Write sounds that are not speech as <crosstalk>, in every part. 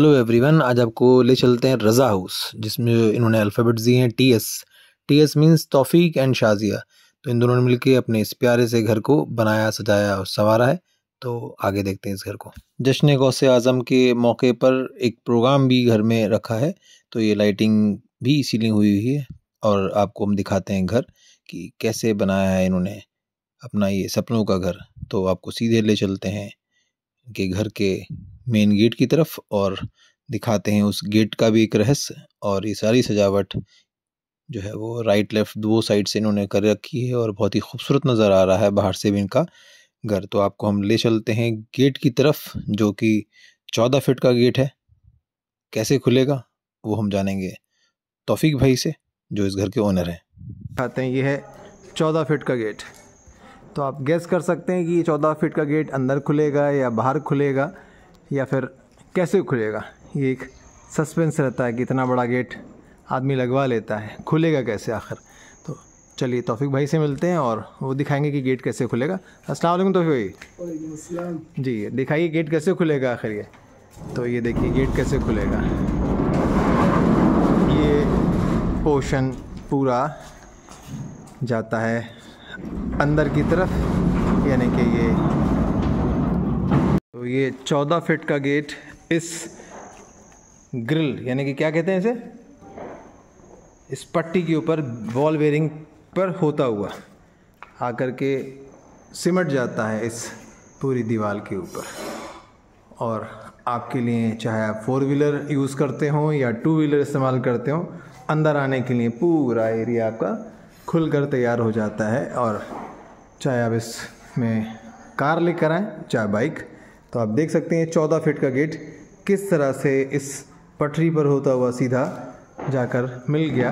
hello everyone आज आपको ले चलते हैं रज़ा हाउस जिसमें इन्होंने अल्फ़ाबेट्स दिए हैं T S T S means Taufiq and Shazia तो इन दोनों ने मिलकर अपने इस प्यारे से घर को बनाया सजाया और संवारा है तो आगे देखते हैं इस घर को जश्न गौसे आज़म के मौके पर एक प्रोग्राम भी घर में रखा है तो ये लाइटिंग भी इसीलिए हुई हुई है और आपको हम दिखाते हैं घर कि कैसे बनाया है इन्होंने अपना ये सपनों का घर तो आपको सीधे ले चलते हैं कि घर के मेन गेट की तरफ और दिखाते हैं उस गेट का भी एक रहस्य और ये सारी सजावट जो है वो राइट लेफ्ट दो साइड से इन्होंने कर रखी है और बहुत ही खूबसूरत नज़र आ रहा है बाहर से भी इनका घर तो आपको हम ले चलते हैं गेट की तरफ जो कि चौदह फिट का गेट है कैसे खुलेगा वो हम जानेंगे तोफ़ी भाई से जो इस घर के ओनर हैं दिखाते हैं ये है चौदह फिट का गेट तो आप गैस कर सकते हैं कि ये चौदह फिट का गेट अंदर खुलेगा या बाहर खुलेगा या फिर कैसे खुलेगा ये एक सस्पेंस रहता है कि इतना बड़ा गेट आदमी लगवा लेता है खुलेगा कैसे आखिर तो चलिए तोफ़ी भाई से मिलते हैं और वो दिखाएंगे कि गेट कैसे खुलेगा अस्सलाम वालेकुम तौफिक भाई जी दिखाइए गेट कैसे खुलेगा आखिर ये तो ये देखिए गेट कैसे खुलेगा ये पोशन पूरा जाता है अंदर की तरफ यानी कि ये तो ये चौदह फिट का गेट इस ग्रिल यानी कि क्या कहते हैं इसे इस पट्टी के ऊपर बॉल वेयरिंग पर होता हुआ आकर के सिमट जाता है इस पूरी दीवार के ऊपर और आपके लिए चाहे आप फोर व्हीलर यूज़ करते हों या टू व्हीलर इस्तेमाल करते हों अंदर आने के लिए पूरा एरिया आपका खुल कर तैयार हो जाता है और चाहे आप इसमें कार लेकर आएँ चाहे बाइक तो आप देख सकते हैं चौदह फिट का गेट किस तरह से इस पटरी पर होता हुआ सीधा जाकर मिल गया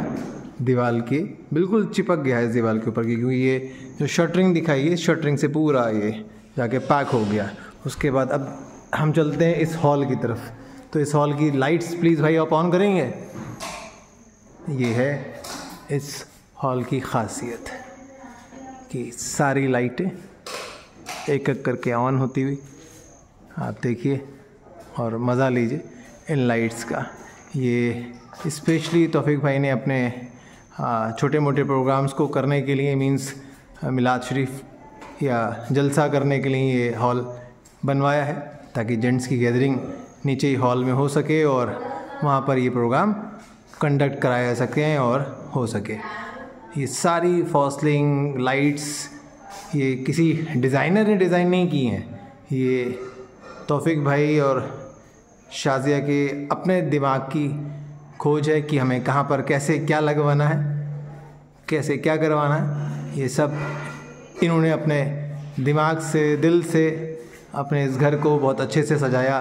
दीवाल के बिल्कुल चिपक गया है इस दीवार के ऊपर की क्योंकि ये जो शटरिंग दिखाई है शटरिंग से पूरा ये जाके पैक हो गया उसके बाद अब हम चलते हैं इस हॉल की तरफ तो इस हॉल की लाइट्स प्लीज़ भाई आप ऑन करेंगे ये है इस हॉल की खासियत कि सारी लाइटें एक एक करके ऑन होती हुई आप देखिए और मज़ा लीजिए इन लाइट्स का ये स्पेशली तोफ़ीक भाई ने अपने छोटे मोटे प्रोग्राम्स को करने के लिए मींस मिलाद शरीफ या जलसा करने के लिए ये हॉल बनवाया है ताकि जेंट्स की गैदरिंग नीचे ही हॉल में हो सके और वहाँ पर ये प्रोग्राम कंडक्ट कराया सकें और हो सके ये सारी फॉसलिंग लाइट्स ये किसी डिज़ाइनर ने डिज़ाइन नहीं की हैं ये तौफिक भाई और शाजिया के अपने दिमाग की खोज है कि हमें कहाँ पर कैसे क्या लगवाना है कैसे क्या करवाना है ये सब इन्होंने अपने दिमाग से दिल से अपने इस घर को बहुत अच्छे से सजाया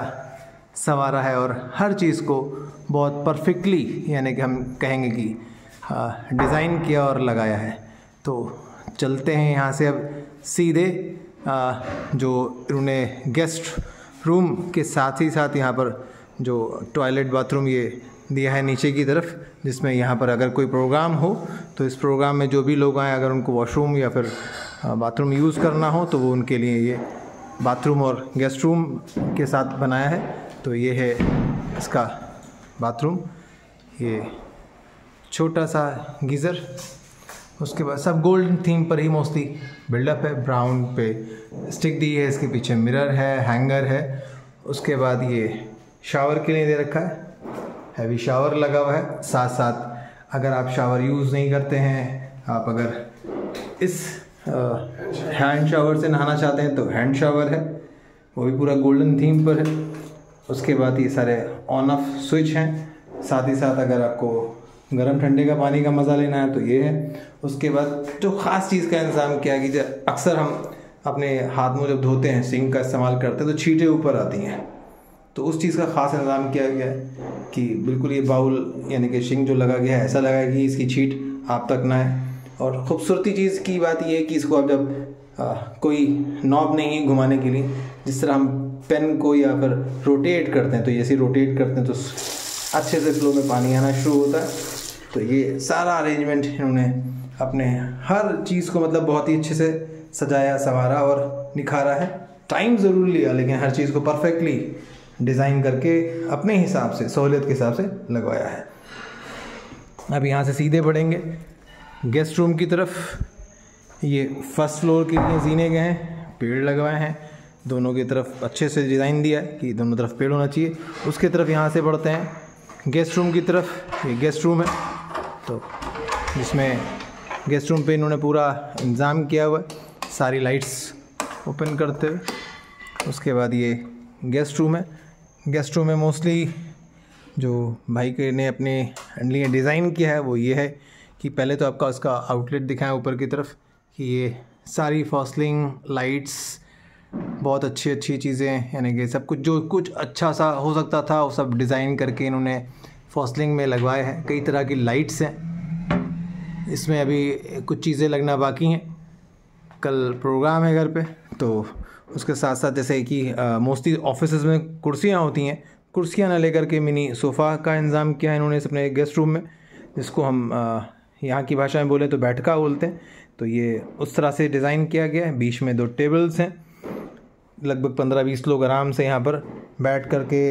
संवारा है और हर चीज़ को बहुत परफेक्टली यानी कि हम कहेंगे कि डिज़ाइन किया और लगाया है तो चलते हैं यहाँ से अब सीधे आ, जो इन्होंने गेस्ट रूम के साथ ही साथ यहाँ पर जो टॉयलेट बाथरूम ये दिया है नीचे की तरफ जिसमें यहाँ पर अगर कोई प्रोग्राम हो तो इस प्रोग्राम में जो भी लोग आएँ अगर उनको वॉशरूम या फिर बाथरूम यूज़ करना हो तो वो उनके लिए ये बाथरूम और गेस्ट रूम के साथ बनाया है तो ये है इसका बाथरूम ये छोटा सा गीज़र उसके बाद सब गोल्ड थीम पर ही मोस्टली बिल्डअप है ब्राउन पे स्टिक दी है इसके पीछे मिरर है हैंगर है उसके बाद ये शावर के लिए दे रखा है हैवी शावर लगा हुआ है साथ साथ अगर आप शावर यूज़ नहीं करते हैं आप अगर इस हैंड शावर से नहाना चाहते हैं तो हैंड शावर है वो भी पूरा गोल्डन थीम पर है उसके बाद ये सारे ऑन ऑफ स्विच हैं साथ ही साथ अगर आपको गर्म ठंडे का पानी का मज़ा लेना है तो ये है उसके बाद जो ख़ास चीज़ का इंतज़ाम किया कि अक्सर हम अपने हाथ मुँह जब धोते हैं सिंक का इस्तेमाल करते हैं तो छीटें ऊपर आती हैं तो उस चीज़ का ख़ास इंतज़ाम किया गया है कि बिल्कुल ये बाउल यानी कि शिंग जो लगा गया है ऐसा लगा कि इसकी छीट आप तक ना है और ख़ूबसूरती चीज़ की बात यह है कि इसको आप जब आ, कोई नॉब नहीं है घुमाने के लिए जिस तरह हम पेन को या फिर रोटेट करते हैं तो ऐसे रोटेट करते हैं तो अच्छे से फ्लो में पानी आना शुरू होता है तो ये सारा अरेंजमेंट इन्होंने अपने हर चीज़ को मतलब बहुत ही अच्छे से सजाया संवारा और निखारा है टाइम ज़रूर लिया लेकिन हर चीज़ को परफेक्टली डिज़ाइन करके अपने हिसाब से सहूलियत के हिसाब से लगवाया है अब यहाँ से सीधे बढ़ेंगे गेस्ट रूम की तरफ ये फर्स्ट फ्लोर के लिए जीने गए हैं पेड़ लगवाए हैं दोनों की तरफ अच्छे से डिज़ाइन दिया है कि दोनों तरफ पेड़ होना चाहिए उसके तरफ यहाँ से बढ़ते हैं गेस्ट रूम की तरफ ये गेस्ट रूम है तो जिसमें गेस्ट रूम पे इन्होंने पूरा इंतज़ाम किया हुआ है सारी लाइट्स ओपन करते हुए उसके बाद ये गेस्ट रूम है गेस्ट रूम में मोस्टली जो भाई के ने अपने लिए डिज़ाइन किया है वो ये है कि पहले तो आपका उसका आउटलेट दिखाएं ऊपर की तरफ कि ये सारी फॉसलिंग लाइट्स बहुत अच्छी अच्छी चीज़ें यानी कि सब कुछ जो कुछ अच्छा सा हो सकता था वो सब डिज़ाइन करके इन्होंने फॉसलिंग में लगवाए हैं कई तरह की लाइट्स हैं इसमें अभी कुछ चीज़ें लगना बाकी हैं कल प्रोग्राम है घर पे तो उसके साथ साथ जैसे कि मोस्टली ऑफिस में कुर्सियाँ होती हैं कुर्सियाँ ना लेकर के मिनी सोफ़ा का इंतज़ाम किया है इन्होंने अपने गेस्ट रूम में जिसको हम यहाँ की भाषा में बोले तो बैठका बोलते हैं तो ये उस तरह से डिज़ाइन किया गया है बीच में दो टेबल्स हैं लगभग पंद्रह बीस लोग आराम से यहाँ पर बैठ कर के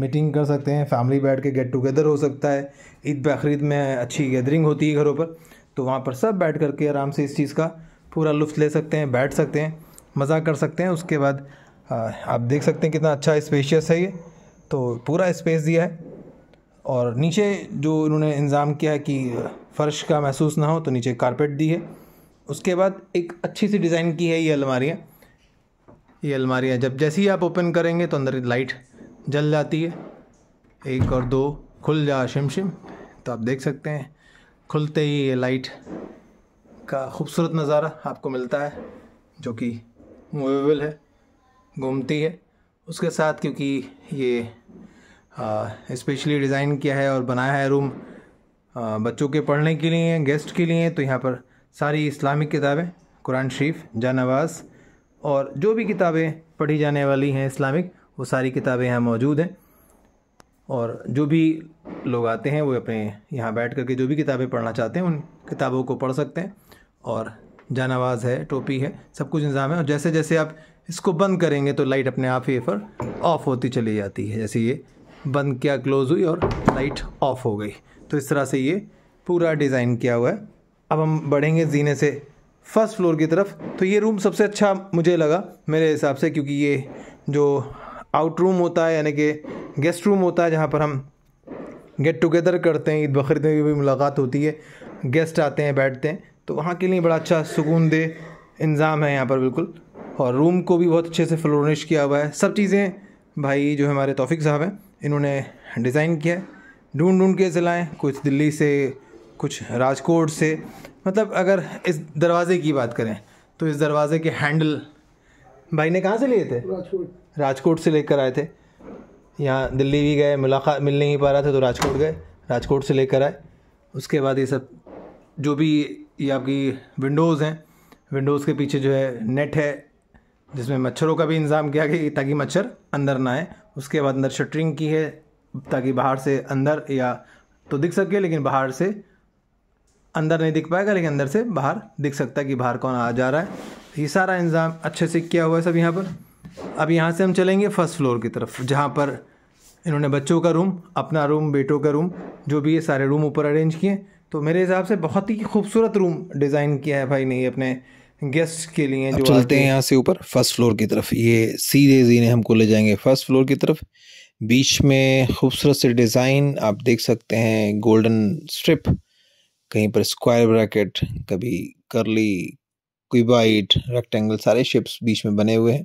मीटिंग कर सकते हैं फैमिली बैठ के गेट टुगेदर हो सकता है ईद बकरीद में अच्छी गैदरिंग होती है घरों पर तो वहाँ पर सब बैठ कर के आराम से इस चीज़ का पूरा लुफ्त ले सकते हैं बैठ सकते हैं मज़ा कर सकते हैं उसके बाद आप देख सकते हैं कितना अच्छा स्पेशियस है ये तो पूरा स्पेस दिया है और नीचे जो इन्होंने इंतज़ाम किया है कि फ़र्श का महसूस ना हो तो नीचे कारपेट दी है उसके बाद एक अच्छी सी डिज़ाइन की है ये अलमारियाँ ये अलमारियाँ जब जैसे ही आप ओपन करेंगे तो अंदर लाइट जल जाती है एक और दो खुल जा शिमशिम तो आप देख सकते हैं खुलते ही ये लाइट का खूबसूरत नज़ारा आपको मिलता है जो कि मूवेबल है घूमती है उसके साथ क्योंकि ये इस्पेशली डिज़ाइन किया है और बनाया है रूम आ, बच्चों के पढ़ने के लिए गेस्ट के लिए तो यहाँ पर सारी इस्लामिक किताबें कुरान शरीफ जानवाज़ और जो भी किताबें पढ़ी जाने वाली हैं इस्लामिक वो सारी किताबें यहाँ मौजूद हैं और जो भी लोग आते हैं वो अपने यहाँ बैठ कर के जो भी किताबें पढ़ना चाहते हैं उन किताबों को पढ़ सकते हैं और जानवाज़ है टोपी है सब कुछ इंतज़ाम है और जैसे जैसे आप इसको बंद करेंगे तो लाइट अपने आप ही पर ऑफ़ होती चली जाती है जैसे ये बंद किया क्लोज़ हुई और लाइट ऑफ़ हो गई तो इस तरह से ये पूरा डिज़ाइन किया हुआ है अब हम बढ़ेंगे जीने से फर्स्ट फ्लोर की तरफ तो ये रूम सबसे अच्छा मुझे लगा मेरे हिसाब से क्योंकि ये जो आउट रूम होता है यानी कि गेस्ट रूम होता है जहाँ पर हम गेट टुगेदर करते हैं ईद बकरीद में भी मुलाकात होती है गेस्ट आते हैं बैठते हैं तो वहाँ के लिए बड़ा अच्छा सुकून दे इंज़ाम है यहाँ पर बिल्कुल और रूम को भी बहुत अच्छे से फ्लोरिश किया हुआ है सब चीज़ें भाई जो हमारे तोफ़ी साहब हैं इन्होंने डिज़ाइन किया है ढूंढ ढूंढ के चलाएँ कुछ दिल्ली से कुछ राजकोट से मतलब अगर इस दरवाज़े की बात करें तो इस दरवाज़े के हैंडल भाई ने कहाँ से लिए थे राजकोट राजकोट से लेकर आए थे यहाँ दिल्ली भी गए मुलाकात मिल नहीं पा रहा था तो राजकोट गए राजकोट से लेकर आए उसके बाद ये सब जो भी ये आपकी विंडोज़ हैं विंडोज़ के पीछे जो है नेट है जिसमें मच्छरों का भी इंतज़ाम किया गया ताकि मच्छर अंदर ना आए उसके बाद अंदर शटरिंग की है ताकि बाहर से अंदर या तो दिख सके लेकिन बाहर से अंदर नहीं दिख पाएगा लेकिन अंदर से बाहर दिख सकता है कि बाहर कौन आ जा रहा है ये सारा इंतज़ाम अच्छे से किया हुआ है सब यहाँ पर अब यहाँ से हम चलेंगे फर्स्ट फ्लोर की तरफ जहाँ पर इन्होंने बच्चों का रूम अपना रूम बेटों का रूम जो भी ये सारे रूम ऊपर अरेंज किए तो मेरे हिसाब से बहुत ही खूबसूरत रूम डिज़ाइन किया है भाई ने अपने गेस्ट के लिए जो चलते हैं यहाँ से ऊपर फर्स्ट फ्लोर की तरफ ये सीधे जीने हमको ले जाएंगे फर्स्ट फ्लोर की तरफ बीच में खूबसूरत से डिज़ाइन आप देख सकते हैं गोल्डन स्ट्रिप कहीं पर स्क्वायर ब्रैकेट कभी करली क्विबाइट रेक्टेंगल सारे शेप्स बीच में बने हुए हैं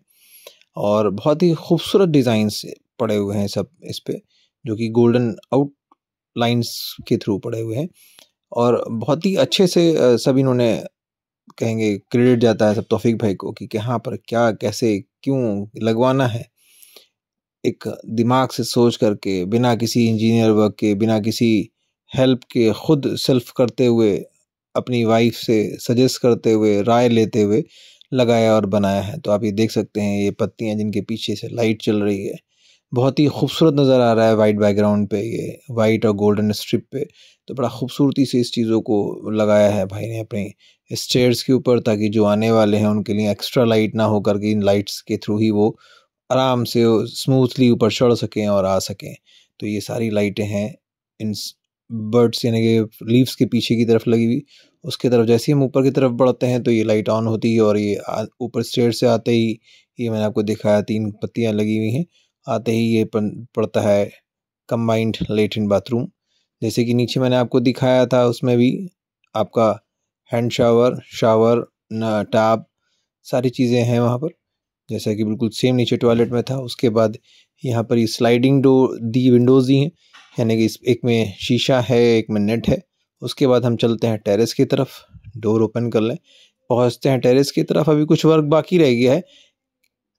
और बहुत ही खूबसूरत डिज़ाइन पड़े हुए हैं सब इस पर जो कि गोल्डन आउट लाइन्स के थ्रू पड़े हुए हैं और बहुत ही अच्छे से सब इन्होंने कहेंगे क्रेडिट जाता है सब तौफीक भाई को कि कहाँ पर क्या कैसे क्यों लगवाना है एक दिमाग से सोच करके बिना किसी इंजीनियर वर्क के बिना किसी हेल्प के ख़ुद सेल्फ करते हुए अपनी वाइफ से सजेस्ट करते हुए राय लेते हुए लगाया और बनाया है तो आप ये देख सकते हैं ये पत्तियाँ जिनके पीछे से लाइट चल रही है बहुत ही खूबसूरत नज़र आ रहा है वाइट बैकग्राउंड पे ये वाइट और गोल्डन स्ट्रिप पे तो बड़ा खूबसूरती से इस चीज़ों को लगाया है भाई ने अपने स्टेयर्स के ऊपर ताकि जो आने वाले हैं उनके लिए एक्स्ट्रा लाइट ना होकर के इन लाइट्स के थ्रू ही वो आराम से स्मूथली ऊपर चढ़ सकें और आ सकें तो ये सारी लाइटें हैं इन बर्ड्स यानी कि लीव्स के पीछे की तरफ लगी हुई उसके तरफ जैसे ही हम ऊपर की तरफ बढ़ते हैं तो ये लाइट ऑन होती है और ये ऊपर स्टेट से आते ही ये मैंने आपको दिखाया तीन पत्तियाँ लगी हुई हैं आते ही ये पड़ता है कम्बाइंड लेटिन बाथरूम जैसे कि नीचे मैंने आपको दिखाया था उसमें भी आपका हैंड शावर शावर टाप सारी चीज़ें हैं वहाँ पर जैसा कि बिल्कुल सेम नीचे टॉयलेट में था उसके बाद यहाँ पर ये स्लाइडिंग डोर दी विंडोज़ दी हैं यानी कि इस एक में शीशा है एक में नेट है उसके बाद हम चलते हैं टेरेस की तरफ डोर ओपन कर लें पहुँचते हैं टेरेस की तरफ अभी कुछ वर्क बाकी रह गया है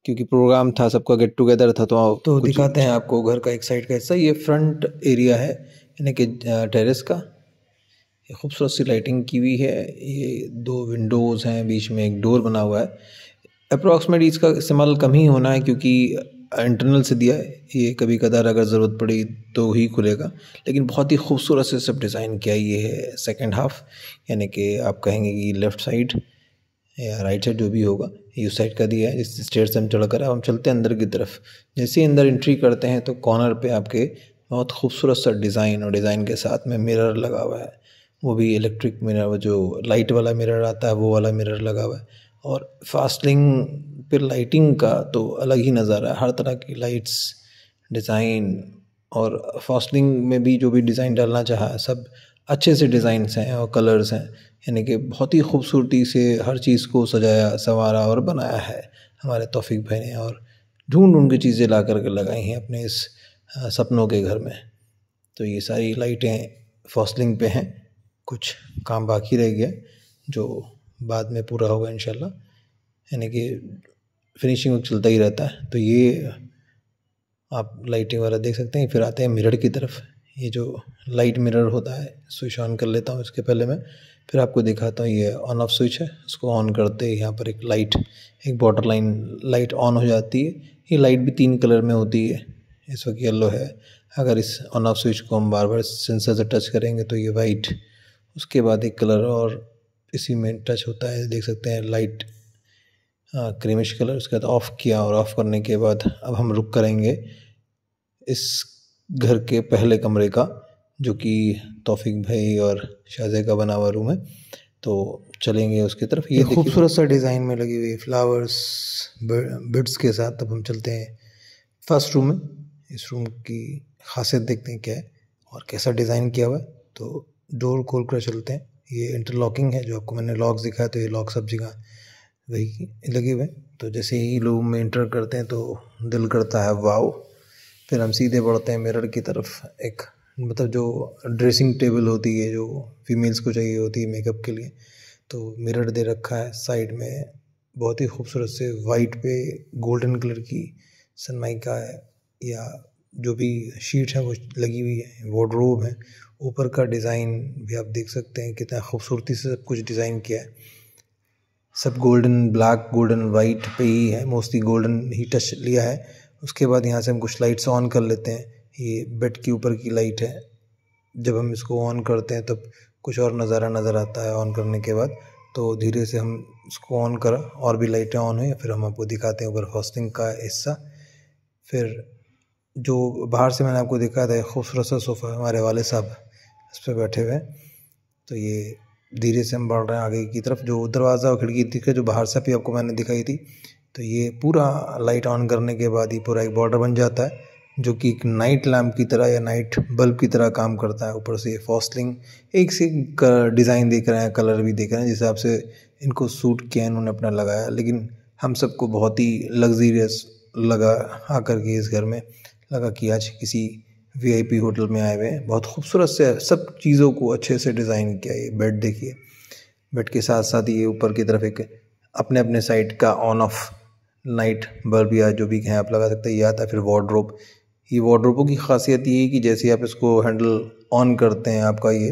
क्योंकि प्रोग्राम था सबका गेट टुगेदर था तो तो दिखाते हैं आपको घर का एक साइड का हिस्सा ये फ्रंट एरिया है यानी कि टेरेस का खूबसूरत सी लाइटिंग की हुई है ये दो विंडोज़ हैं बीच में एक डोर बना हुआ है अप्रॉक्सीमेट इसका इस्तेमाल कम ही होना है क्योंकि इंटरनल से दिया है ये कभी कदार अगर ज़रूरत पड़ी तो ही खुलेगा लेकिन बहुत ही खूबसूरत से सब डिज़ाइन किया ये है सेकेंड हाफ यानी कि आप कहेंगे कि लेफ़्ट साइड या राइट साइड जो भी होगा यू साइड का दिया है जिस स्टेट से हम चढ़ कर हम चलते हैं अंदर की तरफ जैसे ही अंदर एंट्री करते हैं तो कॉर्नर पर आपके बहुत खूबसूरत सा डिज़ाइन और डिज़ाइन के साथ में मिरर लगा हुआ है वो भी इलेक्ट्रिक मिरर जो लाइट वाला मिरर आता है वो वाला मिरर लगा हुआ है और फास्टलिंग फिर लाइटिंग का तो अलग ही नज़ारा हर तरह की लाइट्स डिज़ाइन और फॉस्टिंग में भी जो भी डिज़ाइन डालना चाहा सब अच्छे से डिज़ाइंस हैं और कलर्स हैं यानी कि बहुत ही खूबसूरती से हर चीज़ को सजाया संवारा और बनाया है हमारे तोफ़ी भाई ने और ढूंढ ढूंढ के चीज़ें ला करके लगाई हैं अपने इस सपनों के घर में तो ये सारी लाइटें फॉस्लिंग पे हैं कुछ काम बाकी रह गया जो बाद में पूरा होगा इन यानी कि फिनिशिंग वर्क चलता ही रहता है तो ये आप लाइटिंग वगैरह देख सकते हैं फिर आते हैं मिरर की तरफ ये जो लाइट मिरर होता है स्विच ऑन कर लेता हूँ इसके पहले मैं फिर आपको दिखाता हूँ ये ऑन ऑफ स्विच है इसको ऑन करते ही यहाँ पर एक लाइट एक बॉटर लाइन लाइट ऑन हो जाती है ये लाइट भी तीन कलर में होती है इस वक्त येलो है अगर इस ऑन ऑफ स्विच को हम बार बार सेंसर से टच करेंगे तो ये वाइट उसके बाद एक कलर और इसी में टच होता है देख सकते हैं लाइट क्रीमिश हाँ, कलर उसके बाद ऑफ़ किया और ऑफ़ करने के बाद अब हम रुक करेंगे इस घर के पहले कमरे का जो कि तोफिक भाई और शाजे का बना हुआ रूम है तो चलेंगे उसकी तरफ ये खूबसूरत सा डिज़ाइन में लगी हुई फ्लावर्स बिड्स के साथ तब हम चलते हैं फर्स्ट रूम में इस रूम की खासियत देखते हैं क्या है और कैसा डिज़ाइन किया हुआ है तो डोर खोल कर चलते हैं ये इंटरलॉकिंग है जो आपको मैंने लॉक्स दिखाया तो ये लॉक सब जगह वही लगे हुए तो जैसे ही लोग में इंटर करते हैं तो दिल करता है वाओ फिर हम सीधे बढ़ते हैं मिरर की तरफ एक मतलब जो ड्रेसिंग टेबल होती है जो फीमेल्स को चाहिए होती है मेकअप के लिए तो मिरर दे रखा है साइड में बहुत ही खूबसूरत से वाइट पे गोल्डन कलर की सनमाइका है या जो भी शीट है वो लगी हुई है वार्ड्रोब है ऊपर का डिज़ाइन भी आप देख सकते हैं कितना खूबसूरती से सब कुछ डिज़ाइन किया है सब गोल्डन ब्लैक गोल्डन वाइट पे ही है मोस्टली गोल्डन ही टच लिया है उसके बाद यहाँ से हम कुछ लाइट्स ऑन कर लेते हैं ये बेड के ऊपर की लाइट है जब हम इसको ऑन करते हैं तब कुछ और नज़ारा नज़र आता है ऑन करने के बाद तो धीरे से हम इसको ऑन करा और भी लाइटें ऑन हुई फिर हम आपको दिखाते हैं ऊपर हॉस्टिंग का हिस्सा फिर जो बाहर से मैंने आपको दिखाया था खूबसूरत सा सोफ़ा हमारे वाले साहब इस पर बैठे हुए हैं तो ये धीरे से हम बढ़ रहे हैं आगे की तरफ जो दरवाज़ा और खिड़की दिख जो बाहर से भी आपको मैंने दिखाई थी तो ये पूरा लाइट ऑन करने के बाद ही पूरा एक बॉर्डर बन जाता है जो कि एक नाइट लैम्प की तरह या नाइट बल्ब की तरह काम करता है ऊपर से फॉस्लिंग एक से एक डिज़ाइन देख रहे हैं कलर भी देख रहे हैं जिस हिसाब से इनको सूट किया इन्होंने अपना लगाया लेकिन हम सबको बहुत ही लग्जीरियस लगा आकर के इस घर में लगा कि आज किसी वीआईपी होटल में आए हुए हैं बहुत खूबसूरत से सब चीज़ों को अच्छे से डिज़ाइन किया ये बेड देखिए बेड के साथ साथ ये ऊपर की तरफ एक अपने अपने साइड का ऑन ऑफ नाइट बल्ब या जो भी कहें आप लगा सकते हैं या था तो फिर वार्ड्रोप ये वार्ड्रोपों की खासियत ये है कि जैसे आप इसको हैंडल ऑन करते हैं आपका ये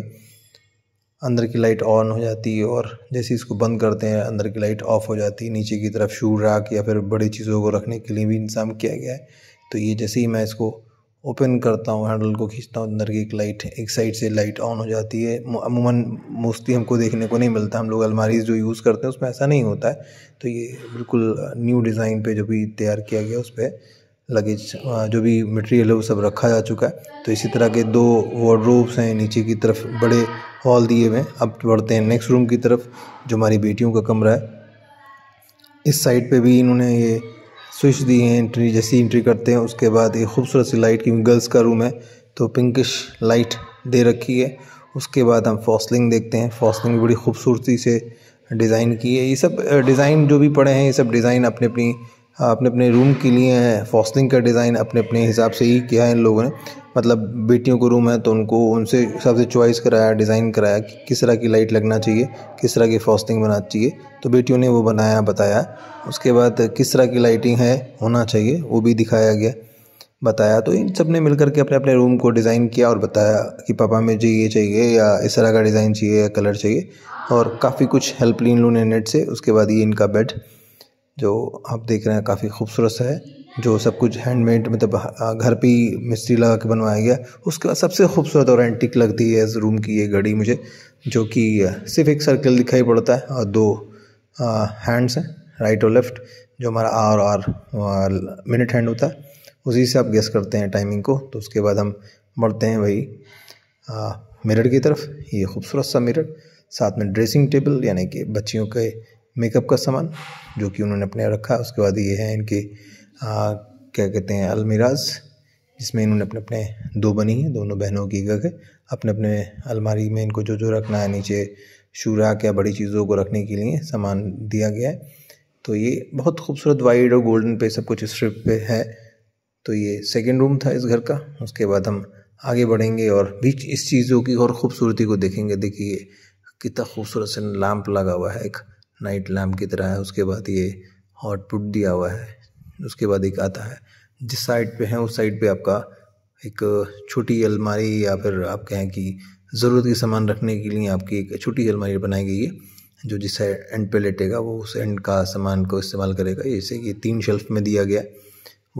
अंदर की लाइट ऑन हो जाती है और जैसे इसको बंद करते हैं अंदर की लाइट ऑफ हो जाती है नीचे की तरफ शू राख या फिर बड़ी चीज़ों को रखने के लिए भी इंतजाम किया गया है तो ये जैसे ही मैं इसको ओपन करता हूँ हैंडल को खींचता हूँ अंदर की एक लाइट एक साइड से लाइट ऑन हो जाती है अमूमन मोस्टली हमको देखने को नहीं मिलता हम लोग अलमारी जो यूज़ करते हैं उसमें ऐसा नहीं होता है तो ये बिल्कुल न्यू डिज़ाइन पे जो भी तैयार किया गया उस पर लगेज जो भी मटेरियल है वो सब रखा जा चुका है तो इसी तरह के दो वार्ड्रोब्स हैं नीचे की तरफ बड़े हॉल दिए हुए हैं अब बढ़ते हैं नेक्स्ट रूम की तरफ जो हमारी बेटियों का कमरा है इस साइड पर भी इन्होंने ये स्विच दी हैं एंट्री जैसी एंट्री करते हैं उसके बाद ये खूबसूरत सी लाइट क्योंकि गर्ल्स का रूम है तो पिंकिश लाइट दे रखी है उसके बाद हम फॉसलिंग देखते हैं फॉसलिंग भी बड़ी खूबसूरती से डिज़ाइन की है ये सब डिज़ाइन जो भी पड़े हैं ये सब डिज़ाइन अपने अपनी अपने अपने रूम के लिए हैं फॉस्टिंग का डिज़ाइन अपने अपने हिसाब से ही किया है इन लोगों ने मतलब बेटियों को रूम है तो उनको उनसे हिसाब से चॉइस कराया डिज़ाइन कराया कि किस तरह की लाइट लगना चाहिए किस तरह की फॉस्टिंग बनानी चाहिए तो बेटियों ने वो बनाया बताया उसके बाद किस तरह की लाइटिंग है होना चाहिए वो भी दिखाया गया बताया तो इन सब ने मिल के अपने अपने रूम को डिज़ाइन किया और बताया कि पापा मुझे ये चाहिए या इस तरह का डिज़ाइन चाहिए या कलर चाहिए और काफ़ी कुछ हेल्प ली इन लोगों ने नेट से उसके बाद ये इनका बेड जो आप देख रहे हैं काफ़ी खूबसूरत है जो सब कुछ हैंडमेड मतलब घर पे ही मिस्त्री लगा के बनवाया गया उसके बाद सबसे खूबसूरत और एंटिक लगती है इस रूम की ये घड़ी मुझे जो कि सिर्फ एक सर्कल दिखाई पड़ता है और दो हैंड्स हैं राइट और लेफ्ट जो हमारा आर आर मिनट हैंड होता है उसी से आप गेस करते हैं टाइमिंग को तो उसके बाद हम बढ़ते हैं वही मिरर की तरफ ये खूबसूरत सा मिरर साथ में ड्रेसिंग टेबल यानी कि बच्चियों के मेकअप का सामान जो कि उन्होंने अपने रखा उसके बाद ये है इनके आ, क्या कहते हैं अलमिराज जिसमें इन्होंने अपने अपने दो बनी हैं दोनों बहनों की गग अपने अपने अलमारी में इनको जो जो रखना है नीचे शूरा क्या बड़ी चीज़ों को रखने के लिए सामान दिया गया है तो ये बहुत खूबसूरत वाइड और गोल्डन पे सब कुछ स्ट्रिप पे है तो ये सेकेंड रूम था इस घर का उसके बाद हम आगे बढ़ेंगे और भी इस चीज़ों की और ख़ूबसूरती को देखेंगे देखिए कितना खूबसूरत से लैम्प लगा हुआ है एक नाइट लैम्प की तरह है उसके बाद ये आउटपुट दिया हुआ है उसके बाद एक आता है जिस साइड पे है उस साइड पे आपका एक छोटी अलमारी या फिर आप कहें कि ज़रूरत के सामान रखने के लिए आपकी एक छोटी अलमारी बनाई गई है जो जिस एंड पे लेटेगा वो उस एंड का सामान को इस्तेमाल करेगा जैसे कि तीन शेल्फ में दिया गया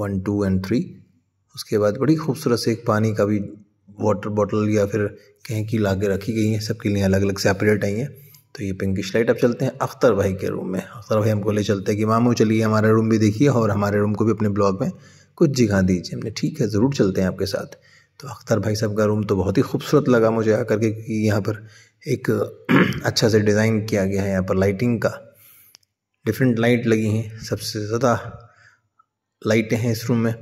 वन टू एंड थ्री उसके बाद बड़ी खूबसूरत से एक पानी का भी वाटर बॉटल या फिर कहीं की ला रखी गई हैं सबके लिए अलग अलग सेपरेट आई हैं तो ये पिंकिश लाइट अब चलते हैं अख्तर भाई के रूम में अख्तर भाई हमको ले चलते हैं कि मामू चलिए हमारा रूम भी देखिए और हमारे रूम को भी अपने ब्लॉग में कुछ जगह दीजिए हमने ठीक है ज़रूर चलते हैं आपके साथ तो अख्तर भाई साहब का रूम तो बहुत ही खूबसूरत लगा मुझे आकर के क्योंकि यहाँ पर एक <clears throat> अच्छा से डिज़ाइन किया गया है यहाँ पर लाइटिंग का डिफरेंट लाइट लगी हैं सबसे ज़्यादा लाइटें हैं इस रूम में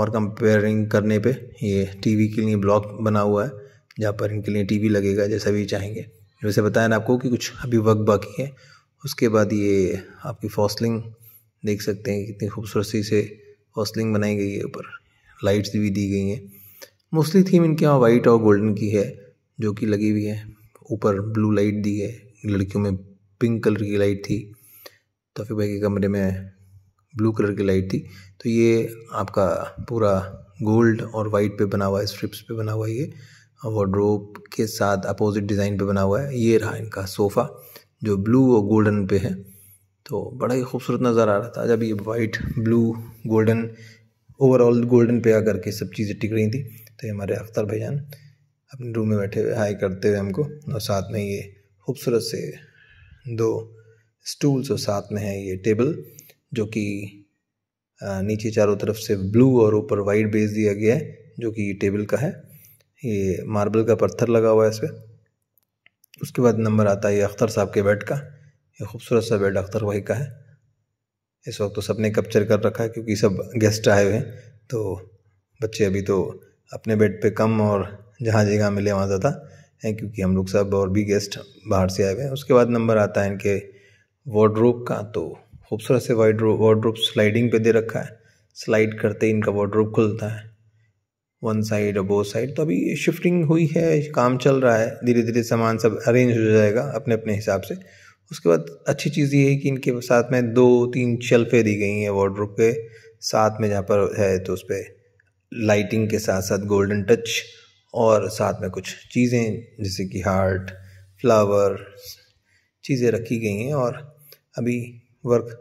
और कंपेयरिंग करने पे ये टीवी के लिए ब्लॉक बना हुआ है जहाँ पर इनके लिए टीवी लगेगा जैसा भी चाहेंगे जैसे बताया ना आपको कि कुछ अभी वक्त बाकी है उसके बाद ये आपकी फॉसलिंग देख सकते हैं कितनी खूबसूरती से फॉसलिंग बनाई गई है ऊपर लाइट्स भी दी गई हैं मोस्टली थीम इनके यहाँ वाइट और गोल्डन की है जो कि लगी हुई है ऊपर ब्लू लाइट दी है लड़कियों में पिंक कलर की लाइट थी तोफ़ी भाई के कमरे में ब्लू कलर की लाइट थी तो ये आपका पूरा गोल्ड और वाइट पे बना हुआ है स्ट्रिप्स पे बना हुआ है ये वॉड्रोप के साथ अपोजिट डिज़ाइन पे बना हुआ है ये रहा इनका सोफ़ा जो ब्लू और गोल्डन पे है तो बड़ा ही खूबसूरत नज़र आ रहा था जब ये white blue golden overall golden पे आकर के सब चीज़ें टिक रही थी तो ये हमारे अख्तर भैयान अपने रूम में बैठे हुए हाई करते हुए हमको और साथ में ये खूबसूरत से दो स्टूल्स और साथ में है ये टेबल जो कि नीचे चारों तरफ से ब्लू और ऊपर वाइट बेस दिया गया है जो कि ये टेबल का है ये मार्बल का पत्थर लगा हुआ है इस पर उसके बाद नंबर आता है ये अख्तर साहब के बेड का ये खूबसूरत सा बेड अख्तर वही का है इस वक्त तो सबने कैप्चर कर रखा है क्योंकि सब गेस्ट आए हुए हैं तो बच्चे अभी तो अपने बेड पे कम और जहाँ जगह मिले वहाँ ज़्यादा हैं क्योंकि हम लोग सब और भी गेस्ट बाहर से आए हुए हैं उसके बाद नंबर आता है इनके वार्ड्रोब का तो खूबसूरत से वाइड वार्ड्रोब स्लाइडिंग पे दे रखा है स्लाइड करते ही इनका वार्ड्रोब खुलता है वन साइड और बोथ साइड तो अभी शिफ्टिंग हुई है काम चल रहा है धीरे धीरे सामान सब अरेंज हो जाएगा अपने अपने हिसाब से उसके बाद अच्छी चीज़ ये है कि इनके साथ में दो तीन शेल्फें दी गई हैं वार्ड्रोब के साथ में जहाँ पर है तो उस पर लाइटिंग के साथ साथ गोल्डन टच और साथ में कुछ चीज़ें जैसे कि हार्ट फ्लावर चीज़ें रखी गई हैं और अभी वर्क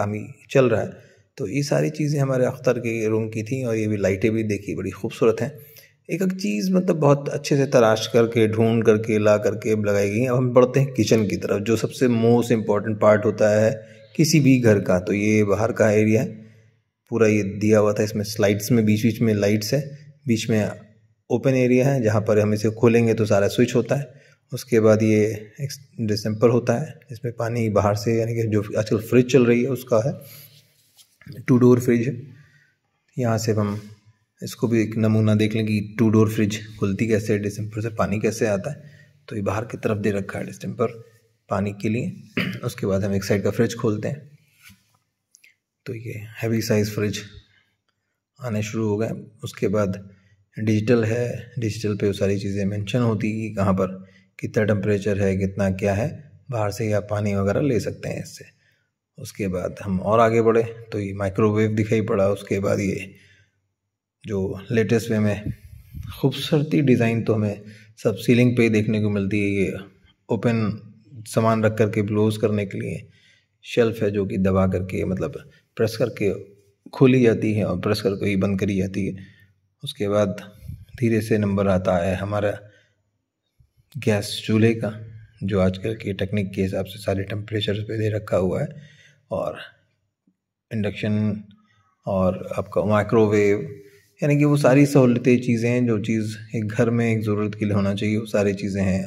ही चल रहा है तो ये सारी चीज़ें हमारे अख्तर के रूम की थी और ये भी लाइटें भी देखी बड़ी खूबसूरत हैं एक एक चीज़ मतलब बहुत अच्छे से तराश करके ढूंढ करके ला करके लगाई गई अब हम बढ़ते हैं किचन की तरफ जो सबसे मोस्ट इम्पॉर्टेंट पार्ट होता है किसी भी घर का तो ये बाहर का एरिया है पूरा ये दिया हुआ था इसमें स्लाइड्स में बीच बीच में लाइट्स है बीच में ओपन एरिया है जहाँ पर हम इसे खोलेंगे तो सारा स्विच होता है उसके बाद ये एक डिसम्पर होता है इसमें पानी बाहर से यानी कि जो आजकल फ्रिज चल रही है उसका है टू डोर फ्रिज यहाँ से हम इसको भी एक नमूना देख लें कि टू डोर फ्रिज खुलती कैसे है डिसम्पर से पानी कैसे आता है तो ये बाहर की तरफ दे रखा है डिस्टेंपर पानी के लिए <clears throat> उसके बाद हम एक साइड का फ्रिज खोलते हैं तो ये हैवी साइज़ फ्रिज आने शुरू हो गए उसके बाद डिजिटल है डिजिटल पे वो सारी चीज़ें मेंशन होती है कि कहाँ पर कितना टेम्परेचर है कितना क्या है बाहर से या पानी वगैरह ले सकते हैं इससे उसके बाद हम और आगे बढ़े तो ये माइक्रोवेव दिखाई पड़ा उसके बाद ये जो लेटेस्ट वे में खूबसूरती डिज़ाइन तो हमें सब सीलिंग पे ही देखने को मिलती है ये ओपन सामान रख करके ब्लोज करने के लिए शेल्फ है जो कि दबा करके मतलब प्रेस करके खोली जाती है और प्रेस करके ही बंद करी जाती है उसके बाद धीरे से नंबर आता है हमारा गैस चूल्हे का जो आजकल की टेक्निक के हिसाब से सारे टेम्परेचर पे दे रखा हुआ है और इंडक्शन और आपका माइक्रोवेव यानी कि वो सारी सहूलतें चीज़ें हैं जो चीज़ एक घर में एक ज़रूरत के लिए होना चाहिए वो सारी चीज़ें हैं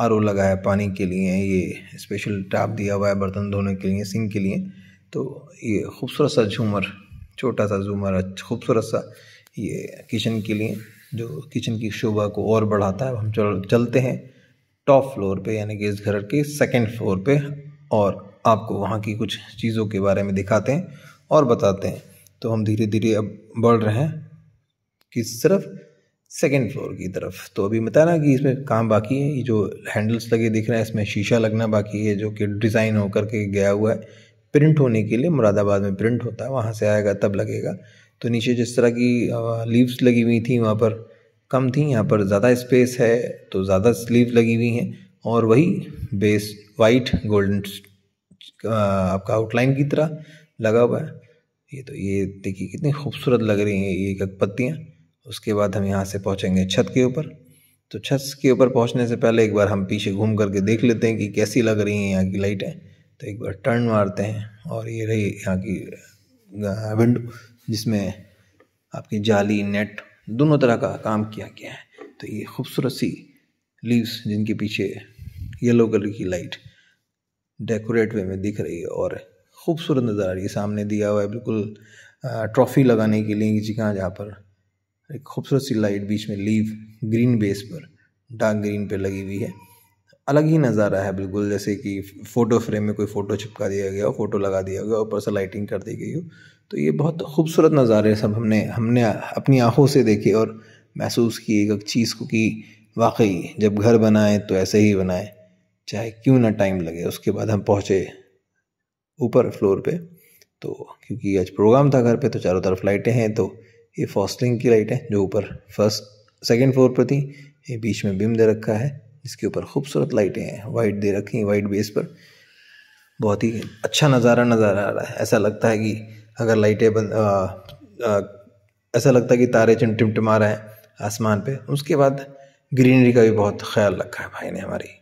आर ओ लगा है पानी के लिए ये स्पेशल टैप दिया हुआ है बर्तन धोने के लिए सिंक के लिए तो ये खूबसूरत सा झूमर छोटा सा झूमर अच्छा खूबसूरत सा ये किचन के लिए जो किचन की शोभा को और बढ़ाता है हम चल चलते हैं टॉप फ्लोर पे यानी कि इस घर के सेकंड फ्लोर पे और आपको वहाँ की कुछ चीज़ों के बारे में दिखाते हैं और बताते हैं तो हम धीरे धीरे अब बढ़ रहे हैं किस तरफ सेकेंड फ्लोर की तरफ तो अभी बताना कि इसमें काम बाकी है ये जो हैंडल्स लगे दिख रहे हैं इसमें शीशा लगना बाकी है जो कि डिज़ाइन होकर के गया हुआ है प्रिंट होने के लिए मुरादाबाद में प्रिंट होता है वहाँ से आएगा तब लगेगा तो नीचे जिस तरह की लीव्स लगी हुई थी वहाँ पर कम थी यहाँ पर ज़्यादा स्पेस है तो ज़्यादा स्लीव लगी हुई हैं और वही बेस वाइट गोल्डन आपका आउटलाइन की तरह लगा हुआ है ये तो ये देखिए कितनी खूबसूरत लग रही हैं ये पत्तियाँ उसके बाद हम यहाँ से पहुँचेंगे छत के ऊपर तो छत के ऊपर पहुँचने से पहले एक बार हम पीछे घूम करके देख लेते हैं कि कैसी लग रही हैं यहाँ की लाइटें तो एक बार टर्न मारते हैं और ये रही यहाँ की विंडो जिसमें आपकी जाली नेट दोनों तरह का काम किया गया है तो ये खूबसूरत सी लीव्स जिनके पीछे येलो कलर की लाइट डेकोरेट वे में दिख रही है और खूबसूरत नज़र आ रही है सामने दिया हुआ है बिल्कुल ट्रॉफी लगाने के लिए किसी कहाँ जहाँ पर एक खूबसूरत सी लाइट बीच में लीव ग्रीन बेस पर डार्क ग्रीन पे लगी हुई है अलग ही नज़ारा है बिल्कुल जैसे कि फ़ोटो फ्रेम में कोई फ़ोटो चिपका दिया गया हो फ़ोटो लगा दिया गया ऊपर से लाइटिंग कर दी गई हो तो ये बहुत खूबसूरत नज़ारे सब हमने हमने अपनी आंखों से देखे और महसूस किए एक चीज़ को कि वाकई जब घर बनाए तो ऐसे ही बनाएँ चाहे क्यों ना टाइम लगे उसके बाद हम पहुँचे ऊपर फ्लोर पे तो क्योंकि आज प्रोग्राम था घर पे तो चारों तरफ लाइटें हैं तो ये फॉस्टिंग की लाइट है जो ऊपर फर्स्ट सेकेंड फ्लोर पर थी ये बीच में बिम दे रखा है जिसके ऊपर खूबसूरत लाइटें हैं वाइट दे रखी हैं वाइट बेस पर बहुत ही अच्छा नज़ारा नज़र आ रहा है ऐसा लगता है कि अगर लाइटें बंद ऐसा लगता है कि तारे चिमटिमटिमा रहे हैं आसमान पे उसके बाद ग्रीनरी का भी बहुत ख्याल रखा है भाई ने हमारी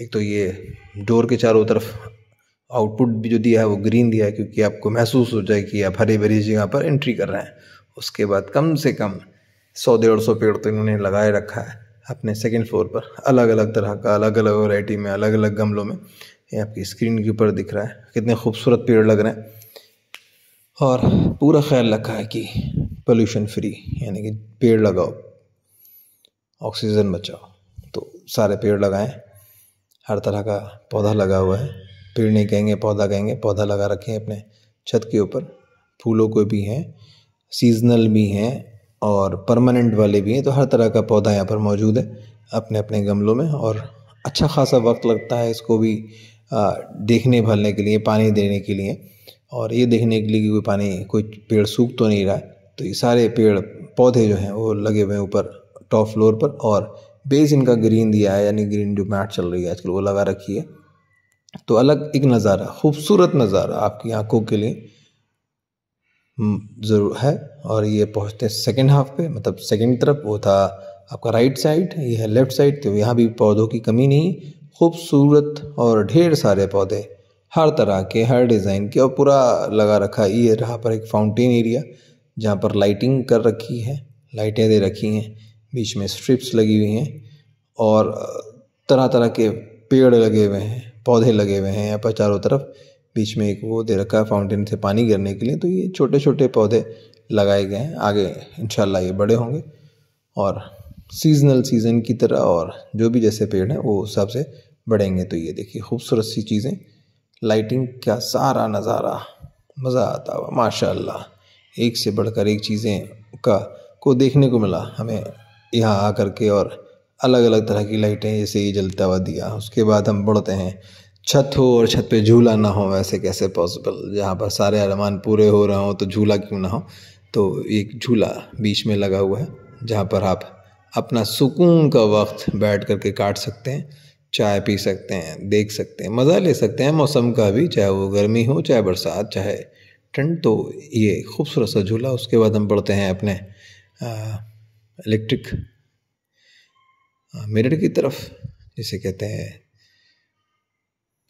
एक तो ये डोर के चारों तरफ आउटपुट भी जो दिया है वो ग्रीन दिया है क्योंकि आपको महसूस हो जाए कि आप हरी भरी जगह पर एंट्री कर रहे हैं उसके बाद कम से कम सौ डेढ़ सौ पेड़ तो इन्होंने लगाए रखा है अपने सेकेंड फ्लोर पर अलग अलग तरह का अलग अलग वैरायटी में अलग अलग गमलों में ये आपकी स्क्रीन के ऊपर दिख रहा है कितने खूबसूरत पेड़ लग रहे हैं और पूरा ख्याल रखा है कि पोल्यूशन फ्री यानी कि पेड़ लगाओ ऑक्सीजन बचाओ तो सारे पेड़ लगाएं हर तरह का पौधा लगा हुआ है पेड़ नहीं कहेंगे पौधा कहेंगे पौधा लगा रखे हैं अपने छत के ऊपर फूलों को भी हैं सीजनल भी हैं और परमानेंट वाले भी हैं तो हर तरह का पौधा यहाँ पर मौजूद है अपने अपने गमलों में और अच्छा खासा वक्त लगता है इसको भी आ, देखने भरने के लिए पानी देने के लिए और ये देखने के लिए कि कोई पानी कोई पेड़ सूख तो नहीं रहा है तो ये सारे पेड़ पौधे जो हैं वो लगे हुए हैं ऊपर टॉप फ्लोर पर और बेस इनका ग्रीन दिया है यानी ग्रीन जो मैट चल रही है आजकल वो लगा रखी है तो अलग एक नज़ारा खूबसूरत नज़ारा आपकी आंखों के लिए हम्म, ज़रूर है और ये पहुँचते हैं सेकेंड हाफ पे मतलब सेकेंड तरफ वो था आपका राइट साइड ये है लेफ्ट साइड तो यहाँ भी पौधों की कमी नहीं खूबसूरत और ढेर सारे पौधे हर तरह के हर डिज़ाइन के और पूरा लगा रखा ये रहा पर एक फाउंटेन एरिया जहाँ पर लाइटिंग कर रखी है लाइटें दे रखी हैं बीच में स्ट्रिप्स लगी हुई हैं और तरह तरह के पेड़ लगे हुए हैं पौधे लगे हुए हैं यहाँ पर चारों तरफ बीच में एक वो दे रखा है फाउंटेन से पानी गिरने के लिए तो ये छोटे छोटे पौधे लगाए गए हैं आगे इन ये बड़े होंगे और सीजनल सीज़न की तरह और जो भी जैसे पेड़ हैं वो हिसाब से बढ़ेंगे तो ये देखिए खूबसूरत सी चीज़ें लाइटिंग का सारा नज़ारा मज़ा आता हुआ माशा एक से बढ़कर एक चीज़ें का को देखने को मिला हमें यहाँ आ कर के और अलग अलग तरह की लाइटें जैसे ये जलता हुआ दिया उसके बाद हम बढ़ते हैं छत हो और छत पे झूला ना हो वैसे कैसे पॉसिबल जहाँ पर सारे अरमान पूरे हो रहे हों तो झूला क्यों ना हो तो एक झूला बीच में लगा हुआ है जहाँ पर आप अपना सुकून का वक्त बैठ कर के काट सकते हैं चाय पी सकते हैं देख सकते हैं मज़ा ले सकते हैं मौसम का भी चाहे वो गर्मी हो चाहे बरसात चाहे ठंड तो ये खूबसूरत सा झूला उसके बाद हम पढ़ते हैं अपने आ, इलेक्ट्रिक मिरर uh, की तरफ जिसे कहते हैं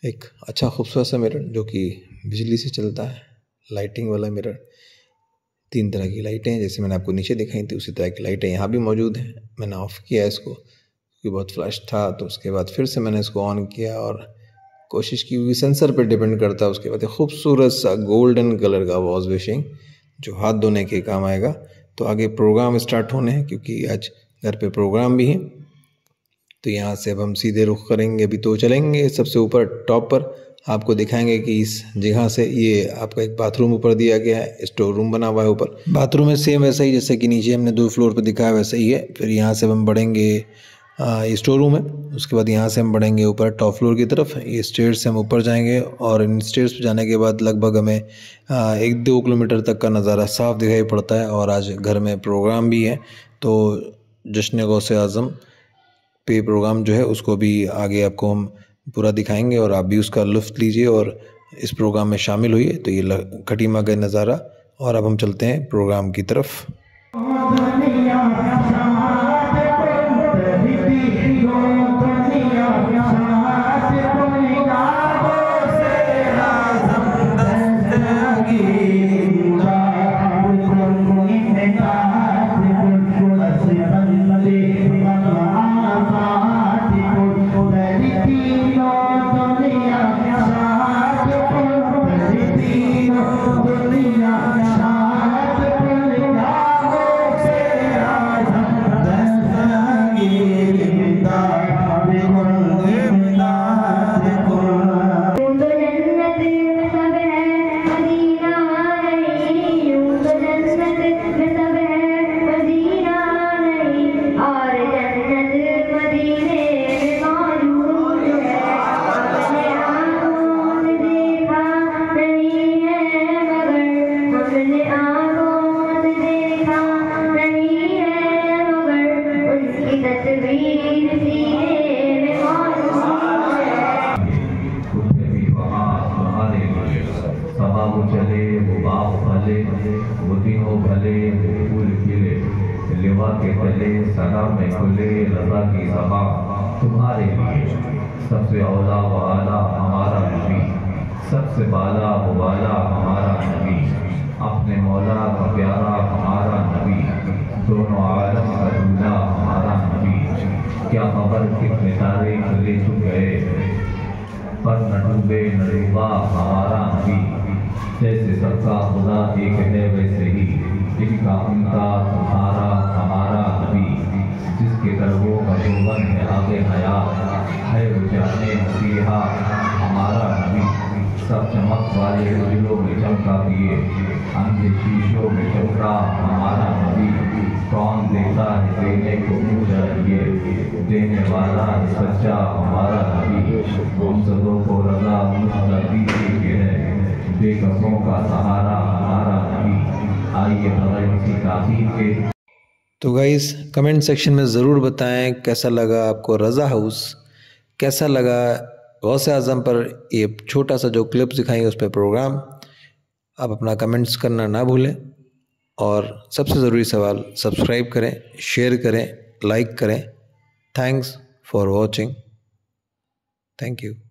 एक अच्छा खूबसूरत सा मिरर जो कि बिजली से चलता है लाइटिंग वाला मिरर तीन तरह की लाइटें हैं जैसे मैंने आपको नीचे दिखाई थी उसी तरह की लाइटें यहाँ भी मौजूद हैं मैंने ऑफ़ किया इसको क्योंकि बहुत फ्लैश था तो उसके बाद फिर से मैंने इसको ऑन किया और कोशिश की हुई सेंसर पर डिपेंड करता उसके बाद एक खूबसूरत सा गोल्डन कलर का वॉश वेशिंग जो हाथ धोने के काम आएगा तो आगे प्रोग्राम स्टार्ट होने हैं क्योंकि आज घर पे प्रोग्राम भी हैं तो यहाँ से अब हम सीधे रुख करेंगे अभी तो चलेंगे सबसे ऊपर टॉप पर आपको दिखाएंगे कि इस जगह से ये आपका एक बाथरूम ऊपर दिया गया है स्टोर रूम बना हुआ है ऊपर बाथरूम में सेम वैसा ही जैसे कि नीचे हमने दो फ्लोर पर दिखाया वैसे ही है फिर यहाँ से हम बढ़ेंगे स्टोर रूम है उसके बाद यहाँ से हम बढ़ेंगे ऊपर टॉप फ्लोर की तरफ ये स्टेयर से हम ऊपर जाएंगे और इन स्टेयर्स पर जाने के बाद लगभग हमें एक दो किलोमीटर तक का नज़ारा साफ दिखाई पड़ता है और आज घर में प्रोग्राम भी है तो जश्न गौस आज़म पे प्रोग्राम जो है उसको भी आगे आपको हम पूरा दिखाएंगे और आप भी उसका लुफ्त लीजिए और इस प्रोग्राम में शामिल हुई तो ये खटीमा का नज़ारा और अब हम चलते हैं प्रोग्राम की तरफ जैसे सबका खुदा एक है वैसे ही इनका उनका तुम्हारा हमारा नबी जिसके दरबों का शोभन है आगे हया है जाने मसीहा हमारा नबी सब चमक वाले उजलों में चमका दिए अंधे शीशों में चमका हमारा नबी कौन देता है देने को मुँह चाहिए देने वाला है सच्चा हमारा नबी हम सबों को रजा मुझ दी बेकसों का सहारा हमारा नहीं आइए किसी काफी के तो गाइस कमेंट सेक्शन में ज़रूर बताएं कैसा लगा आपको रज़ा हाउस कैसा लगा गौसे आज़म पर ये छोटा सा जो क्लिप दिखाएंगे उस पर प्रोग्राम आप अपना कमेंट्स करना ना भूलें और सबसे ज़रूरी सवाल सब्सक्राइब करें शेयर करें लाइक करें thanks for watching thank you